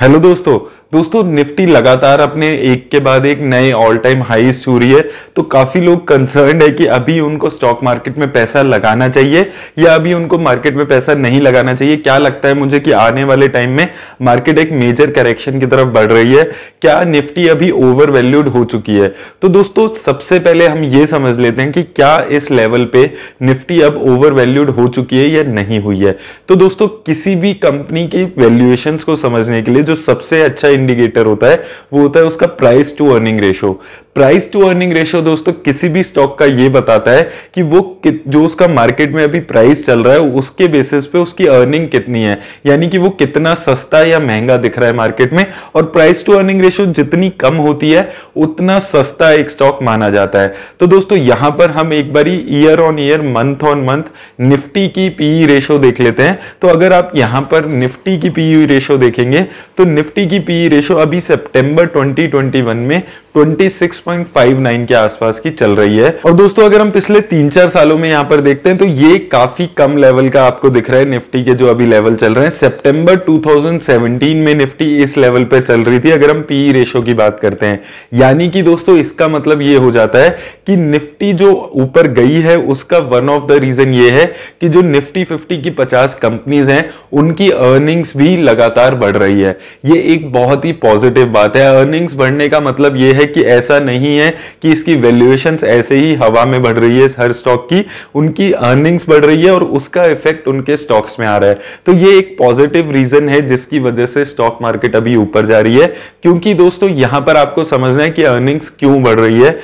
hello दोस्तों दोस्तों Nifty लगातार अपने एक के बाद एक नए ऑल टाइम हाई छू रही है तो काफी लोग कंसर्न है कि अभी उनको स्टॉक मार्केट में पैसा लगाना चाहिए या अभी उनको मार्केट में पैसा नहीं लगाना चाहिए क्या लगता है मुझे कि आने वाले टाइम में मार्केट एक मेजर करेक्शन की तरफ बढ़ रही है क्या निफ्टी अभी ओवर वैल्यूड हो चुकी है तो दोस्तों सबसे पहले हम ये समझ लेते हैं कि क्या इस लेवल पे निफ्टी अब ओवर वैल्यूड हो चुकी है या नहीं हुई है तो दोस्तों किसी भी कंपनी की वैल्यूएशन को समझने के लिए जो सबसे अच्छा इंडिकेटर होता है वो होता है उसका price to earning ratio price to earning ratio दोस्तों किसी भी स्टॉक का ये बताता है कि वो जो उसका मार्केट में अभी प्राइस चल रहा है उसके बेसिस पे उसकी अर्निंग कितनी है यानी कि वो कितना सस्ता या महंगा दिख रहा है मार्केट में और प्राइस टू अर्निंग रेशियो जितनी कम होती है उतना सस्ता एक स्टॉक माना जाता है तो दोस्तों यहां पर हम एक बार year on year month on month Nifty की पीई रेशियो e देख लेते हैं तो अगर आप यहां पर निफ्टी की पीई रेशियो e देखेंगे तो निफ्टी की पीई रेशियो e अभी सेप्टेंबर ट्वेंटी में 26.59 के आसपास की चल रही है और दोस्तों अगर हम पिछले तीन चार सालों में यहां पर देखते हैं तो ये काफी कम लेवल का आपको दिख रहा है निफ्टी के जो अभी लेवल चल रहे हैं सितंबर 2017 में निफ्टी इस लेवल पर चल रही थी अगर हम पीई रेशो e की बात करते हैं यानी कि दोस्तों इसका मतलब ये हो जाता है कि निफ्टी जो ऊपर गई है उसका वन ऑफ द रीजन ये है कि जो निफ्टी फिफ्टी की पचास कंपनीज हैं उनकी अर्निंग्स भी लगातार बढ़ रही है ये एक बहुत ही पॉजिटिव बात है अर्निंग्स बढ़ने का मतलब ये है है कि ऐसा नहीं है कि इसकी वैल्यूएशन ऐसे ही हवा में बढ़ रही है हर स्टॉक की उनकी अर्निंग्स बढ़ रही है और उसका इफेक्ट उनके स्टॉक्स में आ रहा है तो ये एक पॉजिटिव रीजन है जिसकी वजह से स्टॉक मार्केट अभी ऊपर जा रही है क्योंकि दोस्तों यहां पर आपको समझना है कि अर्निंग्स क्यों बढ़ रही है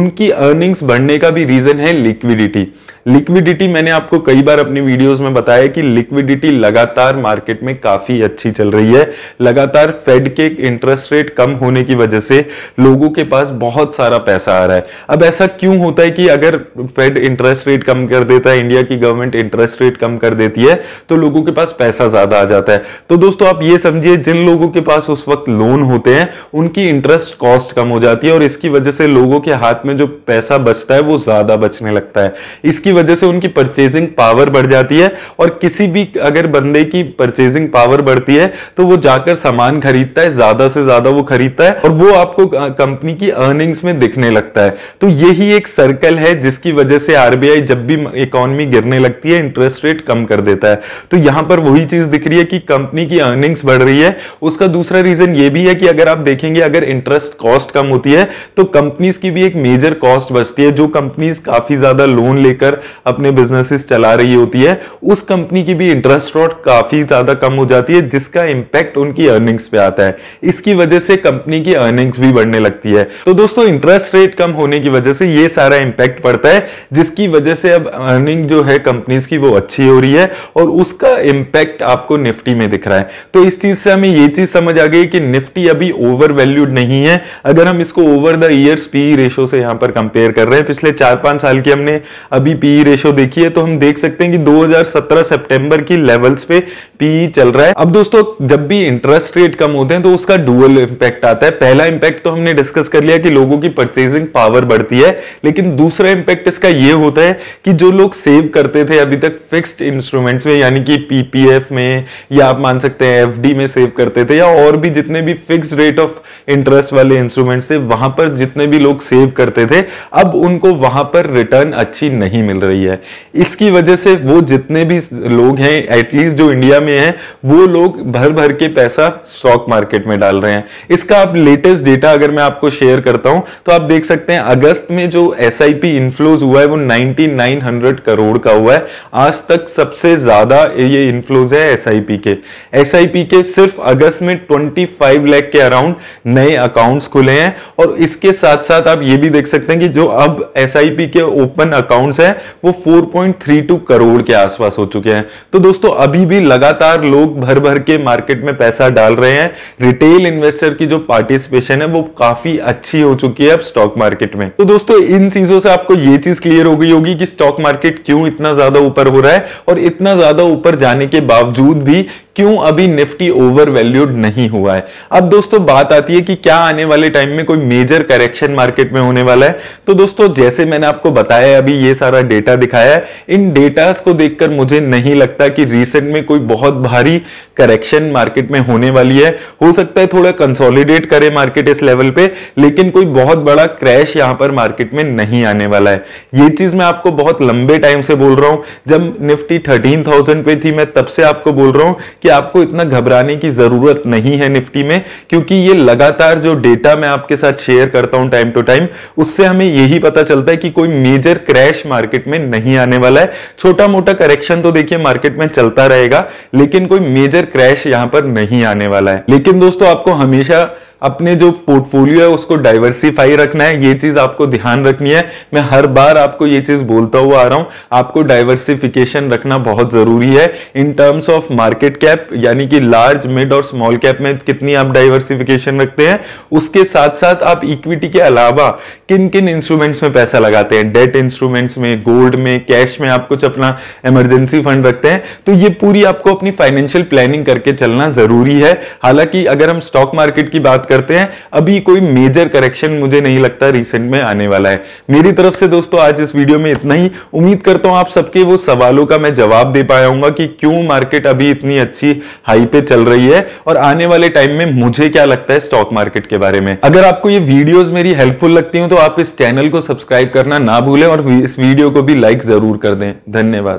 उनकी अर्निंग्स बढ़ने का भी रीजन है लिक्विडिटी लिक्विडिटी मैंने आपको कई बार अपनी वीडियोस में बताया कि लिक्विडिटी लगातार मार्केट में काफी अच्छी चल रही है लगातार फेड के इंटरेस्ट रेट कम होने की वजह से लोगों के पास बहुत सारा पैसा आ रहा है अब ऐसा क्यों होता है कि अगर फेड इंटरेस्ट रेट कम कर देता है इंडिया की गवर्नमेंट इंटरेस्ट रेट कम कर देती है तो लोगों के पास पैसा ज्यादा आ जाता है तो दोस्तों आप ये समझिए जिन लोगों के पास उस वक्त लोन होते हैं उनकी इंटरेस्ट कॉस्ट कम हो जाती है और इसकी वजह से लोगों के हाथ में जो पैसा बचता है वो ज्यादा बचने लगता है इसकी जिसकी वजह से उनकी परचेजिंग पावर बढ़ जाती है और किसी भी अगर बंदे की परचेजिंग पावर बढ़ती है तो वो जाकर सामान खरीदता है ज्यादा से ज्यादा वो खरीदता है और वो आपको कंपनी की अर्निंग्स में दिखने लगता है तो यही एक सर्कल है जिसकी वजह से आरबीआई जब भी इकोनॉमी गिरने लगती है इंटरेस्ट रेट कम कर देता है तो यहां पर वही चीज दिख रही है कि कंपनी की अर्निंग्स बढ़ रही है उसका दूसरा रीजन ये भी है कि अगर आप देखेंगे अगर इंटरेस्ट कॉस्ट कम होती है तो कंपनीज की भी एक मेजर कॉस्ट बचती है जो कंपनीज काफी ज्यादा लोन लेकर अपने बिजनेसेस चला रही होती है उस कंपनी की भी इंटरेस्ट रेट काफ़ी ज़्यादा कम हो जाती है जिसका इंपैक्ट उनकी अर्निंग्स पे आता है इसकी वजह से कंपनी की अर्निंग्स भी बढ़ने लगती है तो दोस्तों इंटरेस्ट रेट कम होने की वजह से ये सारा इंपैक्ट पड़ता है जिसकी वजह से अब अर्निंग जो है कंपनीज की वो अच्छी हो रही है और उसका इंपैक्ट आपको निफ्टी में दिख रहा है तो इस चीज़ से हमें ये चीज़ समझ आ गई कि निफ्टी अभी ओवर वैल्यूड नहीं है अगर हम इसको over the years P ratio से यहां पर कंपेयर कर रहे हैं पिछले चार पांच साल की हमने अभी पी पी रेशो देखी है तो हम देख सकते हैं कि 2017 सितंबर की लेवल्स पे पी चल रहा है अब दोस्तों जब भी इंटरेस्ट रेट कम होते हैं तो उसका डुअल इंपैक्ट आता है पहला इंपैक्ट तो हमने डिस्कस कर लिया कि लोगों की परचेजिंग पावर बढ़ती है लेकिन दूसरा इंपैक्ट इसका यह होता है कि जो लोग सेव करते थे अभी तक फिक्स्ड इंस्ट्रूमेंट्स में यानी कि पीपीएफ में या आप मान सकते हैं एफडी में सेव करते थे या और भी जितने भी फिक्स्ड रेट ऑफ इंटरेस्ट वाले इंस्ट्रूमेंट्स थे वहां पर जितने भी लोग सेव करते थे अब उनको वहां पर रिटर्न अच्छी नहीं मिल रही है इसकी वजह से वो जितने भी लोग हैं एटलीस्ट जो इंडिया में में है वो लोग भर भर के पैसा स्टॉक मार्केट में डाल रहे हैं इसका आप लेटेस्ट डेटा अगर मैं आपको शेयर करता हूं तो आप देख सकते हैं अगस्त में जो एस आई पी इन्फ्लोज हुआ है वो 9900 करोड़ का हुआ है आज तक सबसे ज्यादा ये इन्फ्लोज है एस आई पी के एस आई पी के सिर्फ अगस्त में ट्वेंटी फाइव लैख के अराउंड नए अकाउंट्स खुले हैं और इसके साथ साथ आप ये भी देख सकते हैं कि जो अब एस के ओपन अकाउंट्स है वो 4.32 करोड़ के आसपास हो चुके हैं तो दोस्तों अभी भी लगातार लगातार लोग भर भर के मार्केट में पैसा डाल रहे हैं रिटेल इन्वेस्टर की जो पार्टिसिपेशन है वो काफी अच्छी हो चुकी है अब स्टॉक मार्केट में तो दोस्तों इन चीजों से आपको ये चीज क्लियर हो गई होगी कि स्टॉक मार्केट क्यों इतना ज्यादा ऊपर हो रहा है और इतना ज्यादा ऊपर जाने के बावजूद भी क्यों अभी निफ्टी ओवर वैल्यूड नहीं हुआ है अब दोस्तों बात आती है कि क्या आने वाले टाइम में कोई मेजर करेक्शन मार्केट में होने वाला है तो दोस्तों जैसे मैंने आपको बताया अभी ये सारा डेटा दिखाया है इन डेटास को देखकर मुझे नहीं लगता कि रिसेंट में कोई बहुत भारी करेक्शन मार्केट में होने वाली है हो सकता है थोड़ा कंसोलिडेट करे मार्केट इस लेवल पे लेकिन कोई बहुत बड़ा क्रैश यहां पर मार्केट में नहीं आने वाला है ये चीज मैं आपको बहुत लंबे टाइम से बोल रहा हूं जब निफ्टी थर्टीन थाउजेंड पे थी मैं तब से आपको बोल रहा हूं कि आपको इतना घबराने की जरूरत नहीं है निफ्टी में क्योंकि ये लगातार जो डेटा मैं आपके साथ शेयर करता हूं टाइम टू टाइम उससे हमें यही पता चलता है कि कोई मेजर क्रैश मार्केट में नहीं आने वाला है छोटा मोटा करेक्शन तो देखिए मार्केट में चलता रहेगा लेकिन कोई मेजर क्रैश यहां पर नहीं आने वाला है लेकिन दोस्तों आपको हमेशा अपने जो पोर्टफोलियो है उसको डाइवर्सिफाई रखना है ये चीज आपको ध्यान रखनी है मैं हर बार आपको ये चीज बोलता हुआ आ रहा हूं आपको डाइवर्सिफिकेशन रखना बहुत जरूरी है in terms of market cap यानी कि लार्ज मिड और स्मॉल कैप में कितनी आप डाइवर्सिफिकेशन रखते हैं उसके साथ साथ आप इक्विटी के अलावा किन किन इंस्ट्रूमेंट्स में पैसा लगाते हैं डेट इंस्ट्रूमेंट्स में गोल्ड में कैश में आप कुछ अपना इमरजेंसी फंड रखते हैं तो ये पूरी आपको अपनी फाइनेंशियल प्लानिंग करके चलना जरूरी है हालांकि अगर हम स्टॉक मार्केट की बात करते हैं अभी कोई मेजर करेक्शन मुझे नहीं लगता रिसेंट में आने वाला है मेरी तरफ से दोस्तों आज इस वीडियो में इतना ही उम्मीद करता हूं आप सबके वो सवालों का मैं जवाब दे पाया कि क्यों मार्केट अभी इतनी अच्छी हाई पे चल रही है और आने वाले टाइम में मुझे क्या लगता है स्टॉक मार्केट के बारे में अगर आपको ये वीडियो मेरी हेल्पफुल लगती हूँ तो आप इस चैनल को सब्सक्राइब करना ना भूलें और इस वीडियो को भी लाइक जरूर कर दें धन्यवाद